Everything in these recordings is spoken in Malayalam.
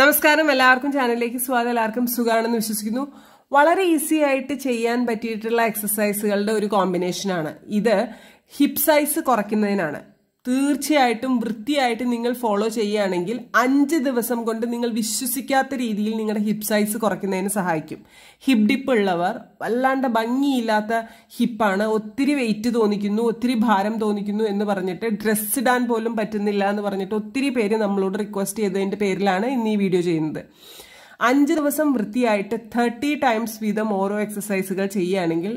നമസ്കാരം എല്ലാവർക്കും ചാനലിലേക്ക് സ്വാഗതം എല്ലാവർക്കും സുഖമാണെന്ന് വിശ്വസിക്കുന്നു വളരെ ഈസി ആയിട്ട് ചെയ്യാൻ പറ്റിയിട്ടുള്ള എക്സസൈസുകളുടെ ഒരു കോമ്പിനേഷനാണ് ഇത് ഹിപ് സൈസ് കുറയ്ക്കുന്നതിനാണ് തീർച്ചയായിട്ടും വൃത്തിയായിട്ട് നിങ്ങൾ ഫോളോ ചെയ്യുകയാണെങ്കിൽ അഞ്ച് ദിവസം കൊണ്ട് നിങ്ങൾ വിശ്വസിക്കാത്ത രീതിയിൽ നിങ്ങളുടെ ഹിപ് സൈസ് കുറയ്ക്കുന്നതിന് സഹായിക്കും ഹിപ് ഡിപ്പ് ഉള്ളവർ വല്ലാണ്ട് ഭംഗിയില്ലാത്ത ഹിപ്പാണ് ഒത്തിരി വെയിറ്റ് തോന്നിക്കുന്നു ഒത്തിരി ഭാരം തോന്നിക്കുന്നു എന്ന് പറഞ്ഞിട്ട് ഡ്രസ്സ് ഇടാൻ പോലും പറ്റുന്നില്ല എന്ന് പറഞ്ഞിട്ട് ഒത്തിരി പേര് നമ്മളോട് റിക്വസ്റ്റ് ചെയ്തതിൻ്റെ പേരിലാണ് ഇന്ന് ഈ വീഡിയോ ചെയ്യുന്നത് അഞ്ച് ദിവസം വൃത്തിയായിട്ട് തേർട്ടി ടൈംസ് വീതം ഓരോ എക്സസൈസുകൾ ചെയ്യുകയാണെങ്കിൽ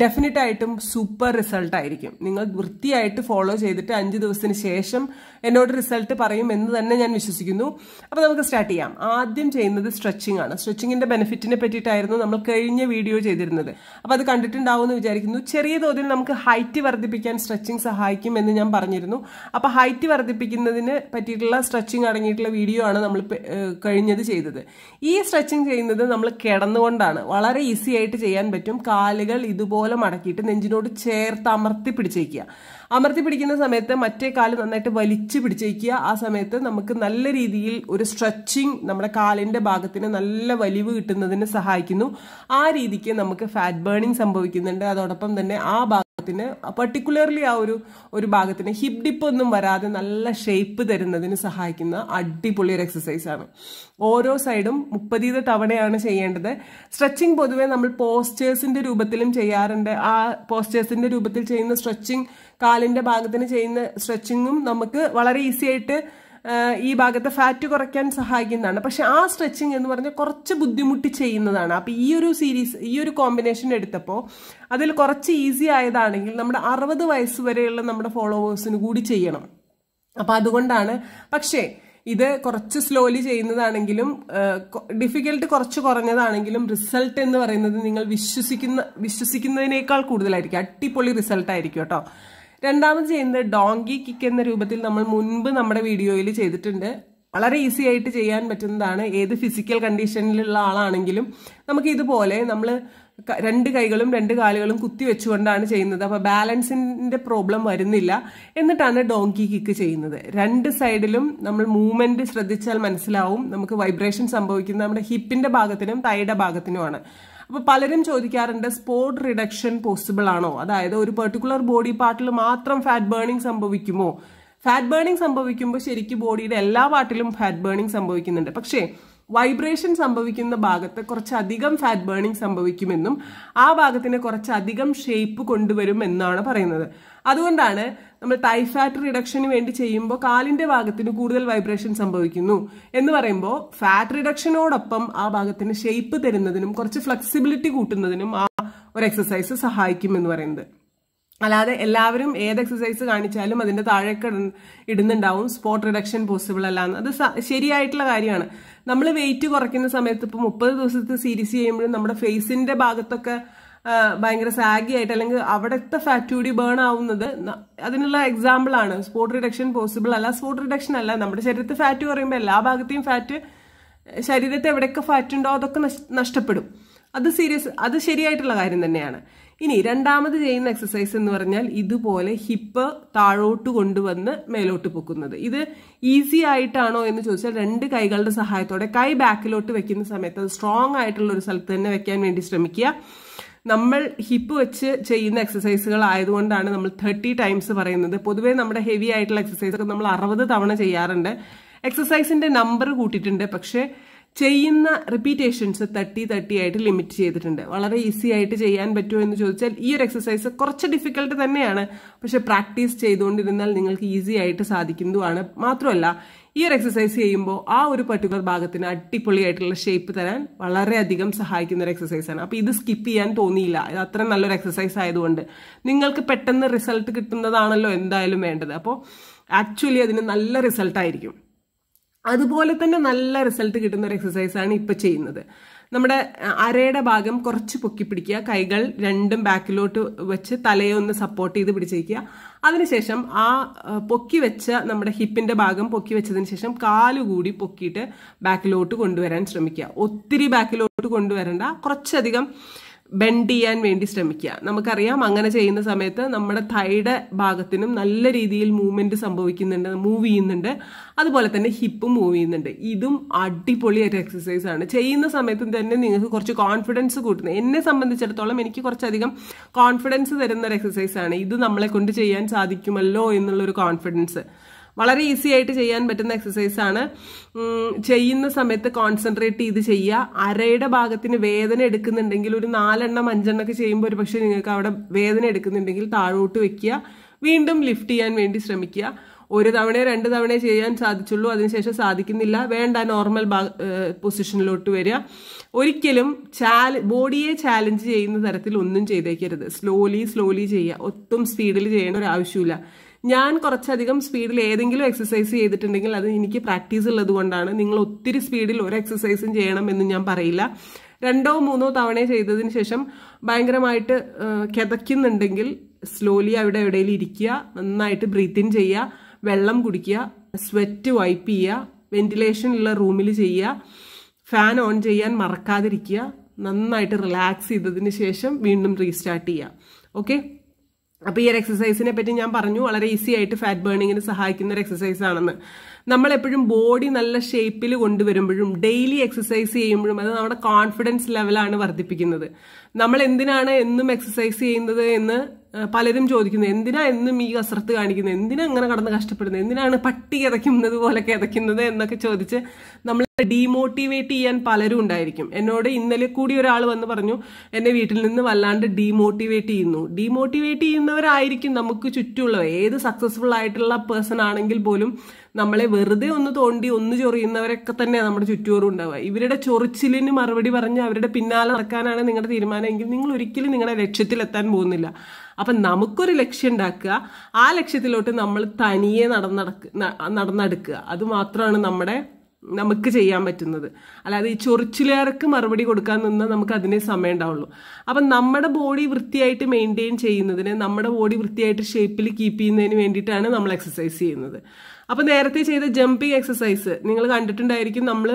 ഡെഫിനറ്റ് ആയിട്ടും സൂപ്പർ റിസൾട്ട് ആയിരിക്കും നിങ്ങൾ വൃത്തിയായിട്ട് ഫോളോ ചെയ്തിട്ട് അഞ്ച് ദിവസത്തിന് ശേഷം എന്നോട് റിസൾട്ട് പറയും എന്ന് തന്നെ ഞാൻ വിശ്വസിക്കുന്നു അപ്പോൾ നമുക്ക് സ്റ്റാർട്ട് ചെയ്യാം ആദ്യം ചെയ്യുന്നത് സ്ട്രെച്ചിങ് ആണ് സ്ട്രെച്ചിങ്ങിന്റെ ബെനിഫിറ്റിനെ പറ്റിയിട്ടായിരുന്നു നമ്മൾ കഴിഞ്ഞ വീഡിയോ ചെയ്തിരുന്നത് അപ്പോൾ അത് കണ്ടിട്ടുണ്ടാവുമെന്ന് വിചാരിക്കുന്നു ചെറിയ തോതിൽ നമുക്ക് ഹൈറ്റ് വർദ്ധിപ്പിക്കാൻ സ്ട്രെച്ചിങ് സഹായിക്കും എന്ന് ഞാൻ പറഞ്ഞിരുന്നു അപ്പോൾ ഹൈറ്റ് വർദ്ധിപ്പിക്കുന്നതിന് പറ്റിയിട്ടുള്ള സ്ട്രെച്ചിങ് അടങ്ങിയിട്ടുള്ള വീഡിയോ ആണ് നമ്മൾ കഴിഞ്ഞത് ചെയ്തത് ഈ സ്ട്രെച്ചിങ് ചെയ്യുന്നത് നമ്മൾ കിടന്നുകൊണ്ടാണ് വളരെ ഈസി ആയിട്ട് ചെയ്യാൻ പറ്റും കാലുകൾ ഇതുപോലെ ഇതുപോലെ മടക്കിയിട്ട് നെഞ്ചിനോട് ചേർത്ത് അമർത്തി പിടിച്ചേക്കുക അമർത്തി പിടിക്കുന്ന സമയത്ത് മറ്റേ കാല് നന്നായിട്ട് വലിച്ച് പിടിച്ചേക്കുക ആ സമയത്ത് നമുക്ക് നല്ല രീതിയിൽ ഒരു സ്ട്രെച്ചിങ് നമ്മുടെ കാലിൻ്റെ ഭാഗത്തിന് നല്ല വലിവ് കിട്ടുന്നതിന് സഹായിക്കുന്നു ആ രീതിക്ക് നമുക്ക് ഫാറ്റ് ബേണിംഗ് സംഭവിക്കുന്നുണ്ട് അതോടൊപ്പം തന്നെ ആ ഭാഗത്തിന് പർട്ടിക്കുലർലി ആ ഒരു ഒരു ഭാഗത്തിന് ഹിപ് ഡിപ്പ് ഒന്നും വരാതെ നല്ല ഷേപ്പ് തരുന്നതിന് സഹായിക്കുന്ന അടിപൊളി ഒരു ആണ് ഓരോ സൈഡും മുപ്പതീത് തവണയാണ് ചെയ്യേണ്ടത് സ്ട്രെച്ചിങ് പൊതുവെ നമ്മൾ പോസ്റ്റേഴ്സിന്റെ രൂപത്തിലും ചെയ്യാറുണ്ട് ആ പോസ്റ്റേഴ്സിന്റെ രൂപത്തിൽ ചെയ്യുന്ന സ്ട്രെച്ചിങ് കാലിന്റെ ഭാഗത്തിന് ചെയ്യുന്ന സ്ട്രെച്ചിങ്ങും നമുക്ക് വളരെ ഈസി ആയിട്ട് ഈ ഭാഗത്തെ ഫാറ്റ് കുറയ്ക്കാൻ സഹായിക്കുന്നതാണ് പക്ഷെ ആ സ്ട്രെച്ചിങ് എന്ന് പറഞ്ഞാൽ കുറച്ച് ബുദ്ധിമുട്ടി ചെയ്യുന്നതാണ് അപ്പോൾ ഈ ഒരു സീരീസ് ഈ ഒരു കോമ്പിനേഷൻ എടുത്തപ്പോൾ അതിൽ കുറച്ച് ഈസി ആയതാണെങ്കിൽ നമ്മുടെ അറുപത് വയസ്സ് വരെയുള്ള നമ്മുടെ ഫോളോവേഴ്സിന് കൂടി ചെയ്യണം അപ്പോൾ അതുകൊണ്ടാണ് പക്ഷേ ഇത് കുറച്ച് സ്ലോലി ചെയ്യുന്നതാണെങ്കിലും ഡിഫിക്കൽട്ട് കുറച്ച് കുറഞ്ഞതാണെങ്കിലും റിസൾട്ട് എന്ന് പറയുന്നത് നിങ്ങൾ വിശ്വസിക്കുന്ന വിശ്വസിക്കുന്നതിനേക്കാൾ കൂടുതലായിരിക്കും അടിപൊളി റിസൾട്ട് ആയിരിക്കും കേട്ടോ രണ്ടാമത് ചെയ്യുന്നത് ഡോങ്കി കിക്ക് എന്ന രൂപത്തിൽ നമ്മൾ മുൻപ് നമ്മുടെ വീഡിയോയിൽ ചെയ്തിട്ടുണ്ട് വളരെ ഈസി ആയിട്ട് ചെയ്യാൻ പറ്റുന്നതാണ് ഏത് ഫിസിക്കൽ കണ്ടീഷനിലുള്ള ആളാണെങ്കിലും നമുക്ക് ഇതുപോലെ നമ്മൾ രണ്ട് കൈകളും രണ്ട് കാലുകളും കുത്തി വെച്ചുകൊണ്ടാണ് ചെയ്യുന്നത് അപ്പോൾ ബാലൻസിൻ്റെ പ്രോബ്ലം വരുന്നില്ല എന്നിട്ടാണ് ഡോങ്കി കിക്ക് ചെയ്യുന്നത് രണ്ട് സൈഡിലും നമ്മൾ മൂവ്മെൻ്റ് ശ്രദ്ധിച്ചാൽ മനസ്സിലാവും നമുക്ക് വൈബ്രേഷൻ സംഭവിക്കുന്നത് നമ്മുടെ ഹിപ്പിൻ്റെ ഭാഗത്തിനും തൈയുടെ ഭാഗത്തിനുമാണ് അപ്പോൾ പലരും ചോദിക്കാറുണ്ട് സ്പോട്ട് റിഡക്ഷൻ പോസിബിൾ ആണോ അതായത് ഒരു പെർട്ടിക്കുലർ ബോഡി പാർട്ടിൽ മാത്രം ഫാറ്റ് ബേണിംഗ് സംഭവിക്കുമോ ഫാറ്റ് ബേണിംഗ് സംഭവിക്കുമ്പോൾ ശരിക്കും ബോഡിയുടെ എല്ലാ പാർട്ടിലും ഫാറ്റ് ബേണിംഗ് സംഭവിക്കുന്നുണ്ട് പക്ഷേ വൈബ്രേഷൻ സംഭവിക്കുന്ന ഭാഗത്ത് കുറച്ചധികം ഫാറ്റ് ബേണിംഗ് സംഭവിക്കുമെന്നും ആ ഭാഗത്തിന് കുറച്ചധികം ഷേപ്പ് കൊണ്ടുവരും എന്നാണ് പറയുന്നത് അതുകൊണ്ടാണ് നമ്മൾ തൈ ഫാറ്റ് റിഡക്ഷന് വേണ്ടി ചെയ്യുമ്പോൾ കാലിൻ്റെ ഭാഗത്തിന് കൂടുതൽ വൈബ്രേഷൻ സംഭവിക്കുന്നു എന്ന് പറയുമ്പോൾ ഫാറ്റ് റിഡക്ഷനോടൊപ്പം ആ ഭാഗത്തിന് ഷേപ്പ് തരുന്നതിനും കുറച്ച് ഫ്ലെക്സിബിലിറ്റി കൂട്ടുന്നതിനും ആ ഒരു എക്സസൈസ് സഹായിക്കും എന്ന് പറയുന്നത് അല്ലാതെ എല്ലാവരും ഏത് എക്സസൈസ് കാണിച്ചാലും അതിൻ്റെ താഴേക്ക് ഇടുന്നുണ്ടാവും സ്പോട്ട് റിഡക്ഷൻ പോസിബിൾ അല്ല എന്ന് അത് ശരിയായിട്ടുള്ള കാര്യമാണ് നമ്മൾ വെയിറ്റ് കുറയ്ക്കുന്ന സമയത്ത് ഇപ്പോൾ മുപ്പത് ദിവസത്തെ സീരീസ് ചെയ്യുമ്പോഴും നമ്മുടെ ഫേസിൻ്റെ ഭാഗത്തൊക്കെ ഭയങ്കര സാഗി ആയിട്ട് അല്ലെങ്കിൽ അവിടുത്തെ ഫാറ്റ് കൂടി ബേൺ ആവുന്നത് അതിനുള്ള എക്സാമ്പിൾ ആണ് സ്പോട്ട് റിഡക്ഷൻ പോസിബിൾ അല്ല സ്പോട്ട് റിഡക്ഷൻ അല്ല നമ്മുടെ ശരീരത്തിൽ ഫാറ്റ് കുറയുമ്പോൾ എല്ലാ ഭാഗത്തെയും ഫാറ്റ് ശരീരത്തെ എവിടെയൊക്കെ ഫാറ്റ് ഉണ്ടോ അതൊക്കെ നഷ്ടപ്പെടും അത് സീരിയസ് അത് ശരിയായിട്ടുള്ള കാര്യം തന്നെയാണ് ഇനി രണ്ടാമത് ചെയ്യുന്ന എക്സസൈസ് എന്ന് പറഞ്ഞാൽ ഇതുപോലെ ഹിപ്പ് താഴോട്ട് കൊണ്ടുവന്ന് മേലോട്ട് പൊക്കുന്നത് ഇത് ഈസി ആയിട്ടാണോ എന്ന് ചോദിച്ചാൽ രണ്ട് കൈകളുടെ സഹായത്തോടെ കൈ ബാക്കിലോട്ട് വെക്കുന്ന സമയത്ത് അത് സ്ട്രോങ് ആയിട്ടുള്ള ഒരു സ്ഥലത്ത് തന്നെ വെക്കാൻ വേണ്ടി ശ്രമിക്കുക നമ്മൾ ഹിപ്പ് വെച്ച് ചെയ്യുന്ന എക്സസൈസുകൾ ആയതുകൊണ്ടാണ് നമ്മൾ തേർട്ടി ടൈംസ് പറയുന്നത് പൊതുവേ നമ്മുടെ ഹെവി ആയിട്ടുള്ള എക്സസൈസ് നമ്മൾ അറുപത് തവണ ചെയ്യാറുണ്ട് എക്സസൈസിന്റെ നമ്പർ കൂട്ടിയിട്ടുണ്ട് പക്ഷേ ചെയ്യുന്ന റിപ്പീറ്റേഷൻസ് തട്ടി തട്ടി ആയിട്ട് ലിമിറ്റ് ചെയ്തിട്ടുണ്ട് വളരെ ഈസി ആയിട്ട് ചെയ്യാൻ പറ്റുമോ എന്ന് ചോദിച്ചാൽ ഈ ഒരു എക്സസൈസ് കുറച്ച് ഡിഫിക്കൽട്ട് തന്നെയാണ് പക്ഷെ പ്രാക്ടീസ് ചെയ്തുകൊണ്ടിരുന്നാൽ നിങ്ങൾക്ക് ഈസി ആയിട്ട് സാധിക്കുന്നതുമാണ് മാത്രമല്ല ഈ ഒരു എക്സസൈസ് ചെയ്യുമ്പോൾ ആ ഒരു പർട്ടിക്കുലർ ഭാഗത്തിന് അടിപൊളിയായിട്ടുള്ള ഷേപ്പ് തരാൻ വളരെയധികം സഹായിക്കുന്ന ഒരു എക്സസൈസാണ് അപ്പോൾ ഇത് സ്കിപ്പ് ചെയ്യാൻ തോന്നിയില്ല ഇത് അത്ര നല്ലൊരു എക്സസൈസ് ആയതുകൊണ്ട് നിങ്ങൾക്ക് പെട്ടെന്ന് റിസൾട്ട് കിട്ടുന്നതാണല്ലോ എന്തായാലും വേണ്ടത് അപ്പോൾ ആക്ച്വലി അതിന് നല്ല റിസൾട്ടായിരിക്കും അതുപോലെ തന്നെ നല്ല റിസൾട്ട് കിട്ടുന്ന ഒരു എക്സസൈസാണ് ഇപ്പൊ ചെയ്യുന്നത് നമ്മുടെ അരയുടെ ഭാഗം കുറച്ച് പൊക്കി പിടിക്കുക കൈകൾ രണ്ടും ബാക്കിലോട്ട് വെച്ച് തലയെ ഒന്ന് സപ്പോർട്ട് ചെയ്ത് പിടിച്ചേക്കുക അതിനുശേഷം ആ പൊക്കി വെച്ച നമ്മുടെ ഹിപ്പിന്റെ ഭാഗം പൊക്കി വെച്ചതിന് ശേഷം കാലുകൂടി പൊക്കിയിട്ട് ബാക്കിലോട്ട് കൊണ്ടുവരാൻ ശ്രമിക്കുക ഒത്തിരി ബാക്കിലോട്ട് കൊണ്ടുവരണ്ട കുറച്ചധികം ബെൻഡ് ചെയ്യാൻ വേണ്ടി ശ്രമിക്കുക നമുക്കറിയാം അങ്ങനെ ചെയ്യുന്ന സമയത്ത് നമ്മുടെ തൈയുടെ ഭാഗത്തിനും നല്ല രീതിയിൽ മൂവ്മെന്റ് സംഭവിക്കുന്നുണ്ട് മൂവ് ചെയ്യുന്നുണ്ട് അതുപോലെ തന്നെ ഹിപ്പ് മൂവ് ചെയ്യുന്നുണ്ട് ഇതും അടിപൊളിയായിട്ട് എക്സസൈസ് ആണ് ചെയ്യുന്ന സമയത്ത് തന്നെ നിങ്ങൾക്ക് കുറച്ച് കോൺഫിഡൻസ് കൂട്ടുന്നത് എന്നെ സംബന്ധിച്ചിടത്തോളം എനിക്ക് കുറച്ചധികം കോൺഫിഡൻസ് തരുന്ന ഒരു എക്സസൈസ് ആണ് ഇത് നമ്മളെ കൊണ്ട് ചെയ്യാൻ സാധിക്കുമല്ലോ എന്നുള്ളൊരു കോൺഫിഡൻസ് വളരെ ഈസി ആയിട്ട് ചെയ്യാൻ പറ്റുന്ന എക്സസൈസ് ആണ് ചെയ്യുന്ന സമയത്ത് കോൺസെൻട്രേറ്റ് ചെയ്ത് ചെയ്യുക അരയുടെ ഭാഗത്തിന് വേദന എടുക്കുന്നുണ്ടെങ്കിൽ ഒരു നാലെണ്ണം അഞ്ചെണ്ണം ഒക്കെ ചെയ്യുമ്പോൾ ഒരു പക്ഷേ നിങ്ങൾക്ക് അവിടെ വേദന എടുക്കുന്നുണ്ടെങ്കിൽ താഴോട്ട് വെക്കുക വീണ്ടും ലിഫ്റ്റ് ചെയ്യാൻ വേണ്ടി ശ്രമിക്കുക ഒരു തവണയോ രണ്ട് തവണയോ ചെയ്യാൻ സാധിച്ചുള്ളൂ അതിനുശേഷം സാധിക്കുന്നില്ല വേണ്ട നോർമൽ പൊസിഷനിലോട്ട് വരിക ഒരിക്കലും ചാല ബോഡിയെ ചാലഞ്ച് ചെയ്യുന്ന തരത്തിൽ ഒന്നും ചെയ്തേക്കരുത് സ്ലോലി സ്ലോലി ചെയ്യുക ഒട്ടും സ്പീഡിൽ ചെയ്യേണ്ട ഒരു ആവശ്യമില്ല ഞാൻ കുറച്ചധികം സ്പീഡിൽ ഏതെങ്കിലും എക്സസൈസ് ചെയ്തിട്ടുണ്ടെങ്കിൽ അത് എനിക്ക് പ്രാക്ടീസ് ഉള്ളത് കൊണ്ടാണ് നിങ്ങൾ ഒത്തിരി സ്പീഡിൽ ഒരു എക്സസൈസും എന്ന് ഞാൻ പറയില്ല രണ്ടോ മൂന്നോ തവണ ചെയ്തതിന് ശേഷം ഭയങ്കരമായിട്ട് കിതയ്ക്കുന്നുണ്ടെങ്കിൽ സ്ലോലി അവിടെ എവിടെയും ഇരിക്കുക നന്നായിട്ട് ബ്രീത്ത് ഇൻ ചെയ്യുക വെള്ളം കുടിക്കുക സ്വെറ്റ് വൈപ്പ് ചെയ്യുക വെന്റിലേഷനുള്ള റൂമിൽ ചെയ്യുക ഫാൻ ഓൺ ചെയ്യാൻ മറക്കാതിരിക്കുക നന്നായിട്ട് റിലാക്സ് ചെയ്തതിന് ശേഷം വീണ്ടും റീസ്റ്റാർട്ട് ചെയ്യുക ഓക്കെ അപ്പോൾ ഈ ഒരു എക്സസൈസിനെ പറ്റി ഞാൻ പറഞ്ഞു വളരെ ഈസി ആയിട്ട് ഫാറ്റ് ബേണിങ്ങിന് സഹായിക്കുന്ന ഒരു എക്സസൈസ് ആണെന്ന് നമ്മൾ എപ്പോഴും ബോഡി നല്ല ഷേപ്പിൽ കൊണ്ടുവരുമ്പോഴും ഡെയിലി എക്സസൈസ് ചെയ്യുമ്പോഴും അത് നമ്മുടെ കോൺഫിഡൻസ് ലെവലാണ് വർദ്ധിപ്പിക്കുന്നത് നമ്മൾ എന്തിനാണ് എന്നും എക്സസൈസ് ചെയ്യുന്നത് എന്ന് പലരും ചോദിക്കുന്നത് എന്തിനാ എന്നും ഈ കസരത്ത് കാണിക്കുന്നത് എന്തിനാ അങ്ങനെ കടന്ന് കഷ്ടപ്പെടുന്നത് എന്തിനാണ് പട്ടി കിതയ്ക്കുന്നത് പോലെ കിതയ്ക്കുന്നത് എന്നൊക്കെ ചോദിച്ച് നമ്മൾ ഡീമോട്ടിവേറ്റ് ചെയ്യാൻ പലരും ഉണ്ടായിരിക്കും എന്നോട് ഇന്നലെ കൂടി ഒരാൾ വന്ന് പറഞ്ഞു എന്നെ വീട്ടിൽ നിന്ന് വല്ലാണ്ട് ഡീമോട്ടിവേറ്റ് ചെയ്യുന്നു ഡീമോട്ടിവേറ്റ് ചെയ്യുന്നവരായിരിക്കും നമുക്ക് ചുറ്റുമുള്ളവർ ഏത് സക്സസ്ഫുൾ ആയിട്ടുള്ള പേഴ്സൺ ആണെങ്കിൽ പോലും നമ്മളെ വെറുതെ ഒന്ന് തോണ്ടി ഒന്ന് ചൊറിയുന്നവരൊക്കെ തന്നെ നമ്മുടെ ചുറ്റുവോറും ഉണ്ടാവുക ഇവരുടെ ചൊറിച്ചിലിന് മറുപടി പറഞ്ഞ് അവരുടെ പിന്നാലെ നടക്കാനാണ് നിങ്ങളുടെ തീരുമാനമെങ്കിൽ നിങ്ങൾ ഒരിക്കലും നിങ്ങളുടെ ലക്ഷ്യത്തിലെത്താൻ പോകുന്നില്ല അപ്പൊ നമുക്കൊരു ലക്ഷ്യം ഉണ്ടാക്കുക ആ ലക്ഷ്യത്തിലോട്ട് നമ്മൾ തനിയെ നടന്നടക്ക് നടന്നെടുക്കുക അത് മാത്രമാണ് നമ്മുടെ നമുക്ക് ചെയ്യാൻ പറ്റുന്നത് അല്ലാതെ ഈ ചൊറിച്ചിലേർക്ക് മറുപടി കൊടുക്കാൻ നിന്നാൽ നമുക്ക് അതിനെ സമയം ഉണ്ടാവുള്ളൂ അപ്പം നമ്മുടെ ബോഡി വൃത്തിയായിട്ട് മെയിൻറ്റെയിൻ ചെയ്യുന്നതിന് നമ്മുടെ ബോഡി വൃത്തിയായിട്ട് ഷേപ്പിൽ കീപ്പ് ചെയ്യുന്നതിന് വേണ്ടിയിട്ടാണ് നമ്മൾ എക്സസൈസ് ചെയ്യുന്നത് അപ്പോൾ നേരത്തെ ചെയ്ത ജമ്പിങ് എക്സസൈസ് നിങ്ങൾ കണ്ടിട്ടുണ്ടായിരിക്കും നമ്മൾ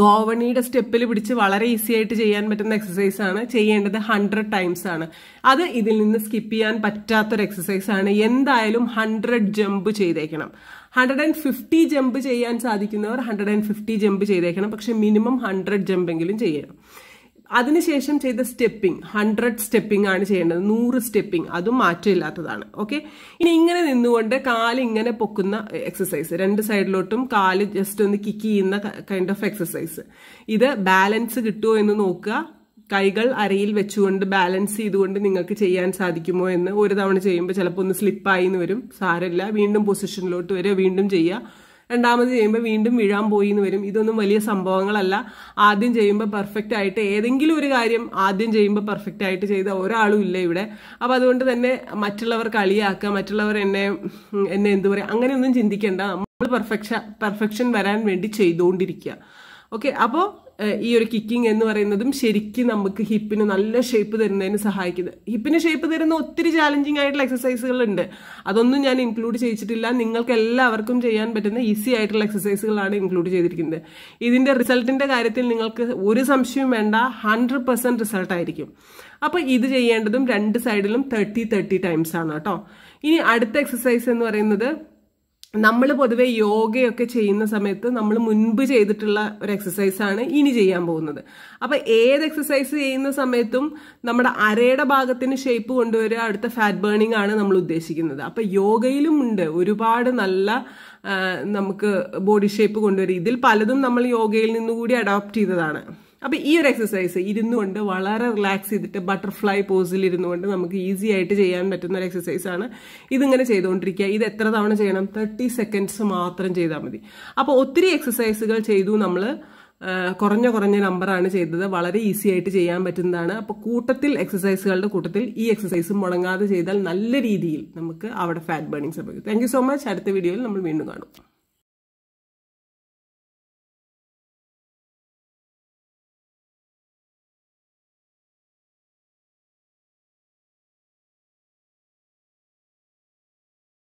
ഗോവണിയുടെ സ്റ്റെപ്പിൽ പിടിച്ച് വളരെ ഈസി ആയിട്ട് ചെയ്യാൻ പറ്റുന്ന എക്സസൈസ് ആണ് ചെയ്യേണ്ടത് ഹൺഡ്രഡ് ടൈംസ് ആണ് അത് ഇതിൽ നിന്ന് സ്കിപ്പ് ചെയ്യാൻ പറ്റാത്തൊരു എക്സസൈസ് ആണ് എന്തായാലും ഹൺഡ്രഡ് ജമ്പ് ചെയ്തേക്കണം ഹൺഡ്രഡ് ആൻഡ് ഫിഫ്റ്റി ജമ്പ് ചെയ്യാൻ സാധിക്കുന്നവർ ഹൺഡ്രഡ് ആൻഡ് ഫിഫ്റ്റി ജമ്പ് ചെയ്തേക്കണം പക്ഷെ മിനിമം ഹൺഡ്രഡ് ജമ്പെങ്കിലും ചെയ്യണം അതിനുശേഷം ചെയ്ത സ്റ്റെപ്പിംഗ് ഹൺഡ്രഡ് സ്റ്റെപ്പിംഗ് ആണ് ചെയ്യേണ്ടത് നൂറ് സ്റ്റെപ്പിംഗ് അതും മാറ്റമില്ലാത്തതാണ് ഓക്കെ ഇനി ഇങ്ങനെ നിന്നുകൊണ്ട് കാല് ഇങ്ങനെ പൊക്കുന്ന എക്സസൈസ് രണ്ട് സൈഡിലോട്ടും കാല് ജസ്റ്റ് ഒന്ന് കിക്ക് ചെയ്യുന്ന കൈൻഡ് ഓഫ് എക്സസൈസ് ഇത് ബാലൻസ് കിട്ടുമോ എന്ന് നോക്കുക കൈകൾ അരയിൽ വെച്ചുകൊണ്ട് ബാലൻസ് ചെയ്തുകൊണ്ട് നിങ്ങൾക്ക് ചെയ്യാൻ സാധിക്കുമോ എന്ന് ഒരു തവണ ചെയ്യുമ്പോൾ ചിലപ്പോൾ ഒന്ന് സ്ലിപ്പായി എന്ന് വരും സാരമില്ല വീണ്ടും പൊസിഷനിലോട്ട് വരിക വീണ്ടും ചെയ്യുക രണ്ടാമത് ചെയ്യുമ്പോൾ വീണ്ടും വീഴാൻ പോയി എന്ന് വരും ഇതൊന്നും വലിയ സംഭവങ്ങളല്ല ആദ്യം ചെയ്യുമ്പോൾ പെർഫെക്റ്റ് ആയിട്ട് ഏതെങ്കിലും ഒരു കാര്യം ആദ്യം ചെയ്യുമ്പോൾ പെർഫെക്റ്റ് ആയിട്ട് ചെയ്ത ഒരാളും ഇല്ല ഇവിടെ അപ്പം അതുകൊണ്ട് തന്നെ മറ്റുള്ളവർ കളിയാക്കുക മറ്റുള്ളവർ എന്നെ എന്നെ എന്തു പറയുക അങ്ങനെയൊന്നും ചിന്തിക്കേണ്ട നമ്മൾ പെർഫെക്ഷൻ പെർഫെക്ഷൻ വരാൻ വേണ്ടി ചെയ്തുകൊണ്ടിരിക്കുക ഓക്കെ അപ്പോൾ ഈ ഒരു കിക്കിങ് എന്ന് പറയുന്നതും ശരിക്കും നമുക്ക് ഹിപ്പിന് നല്ല ഷേപ്പ് തരുന്നതിന് സഹായിക്കുന്നത് ഹിപ്പിന് ഷേപ്പ് തരുന്ന ഒത്തിരി ചാലഞ്ചിങ് ആയിട്ടുള്ള ഉണ്ട് അതൊന്നും ഞാൻ ഇൻക്ലൂഡ് ചെയ്തിട്ടില്ല നിങ്ങൾക്ക് എല്ലാവർക്കും ചെയ്യാൻ പറ്റുന്ന ഈസി ആയിട്ടുള്ള എക്സസൈസുകളാണ് ഇൻക്ലൂഡ് ചെയ്തിരിക്കുന്നത് ഇതിന്റെ റിസൾട്ടിന്റെ കാര്യത്തിൽ നിങ്ങൾക്ക് ഒരു സംശയവും വേണ്ട ഹൺഡ്രഡ് റിസൾട്ട് റിസൾട്ടായിരിക്കും അപ്പോൾ ഇത് ചെയ്യേണ്ടതും രണ്ട് സൈഡിലും തേർട്ടി തേർട്ടി ടൈംസ് ആണ് കേട്ടോ ഇനി അടുത്ത എക്സസൈസ് എന്ന് പറയുന്നത് നമ്മൾ പൊതുവെ യോഗയൊക്കെ ചെയ്യുന്ന സമയത്ത് നമ്മൾ മുൻപ് ചെയ്തിട്ടുള്ള ഒരു എക്സസൈസാണ് ഇനി ചെയ്യാൻ പോകുന്നത് അപ്പോൾ ഏത് എക്സസൈസ് ചെയ്യുന്ന സമയത്തും നമ്മുടെ അരയുടെ ഭാഗത്തിന് ഷേപ്പ് കൊണ്ടുവരിക അടുത്ത ഫാറ്റ് ബേണിംഗ് ആണ് നമ്മൾ ഉദ്ദേശിക്കുന്നത് അപ്പോൾ യോഗയിലും ഉണ്ട് ഒരുപാട് നല്ല നമുക്ക് ബോഡി ഷേപ്പ് കൊണ്ടുവരിക ഇതിൽ പലതും നമ്മൾ യോഗയിൽ നിന്നുകൂടി അഡോപ്റ്റ് ചെയ്തതാണ് അപ്പോൾ ഈ ഒരു എക്സസൈസ് കൊണ്ട് വളരെ റിലാക്സ് ചെയ്തിട്ട് ബട്ടർഫ്ലൈ പോസിൽ ഇരുന്നുകൊണ്ട് നമുക്ക് ഈസി ആയിട്ട് ചെയ്യാൻ പറ്റുന്ന ഒരു ആണ് ഇതിങ്ങനെ ചെയ്തുകൊണ്ടിരിക്കുക ഇത് എത്ര തവണ ചെയ്യണം തേർട്ടി സെക്കൻഡ്സ് മാത്രം ചെയ്താൽ മതി അപ്പോൾ ഒത്തിരി എക്സസൈസുകൾ ചെയ്തു നമ്മൾ കുറഞ്ഞ കുറഞ്ഞ നമ്പറാണ് ചെയ്തത് വളരെ ഈസി ആയിട്ട് ചെയ്യാൻ പറ്റുന്നതാണ് അപ്പോൾ കൂട്ടത്തിൽ എക്സസൈസുകളുടെ കൂട്ടത്തിൽ ഈ എക്സസൈസ് മുടങ്ങാതെ ചെയ്താൽ നല്ല രീതിയിൽ നമുക്ക് അവിടെ ഫാറ്റ് ബേണിംഗ് സംഭവിക്കും താങ്ക് സോ മച്ച് അടുത്ത വീഡിയോയിൽ നമ്മൾ വീണ്ടും കാണും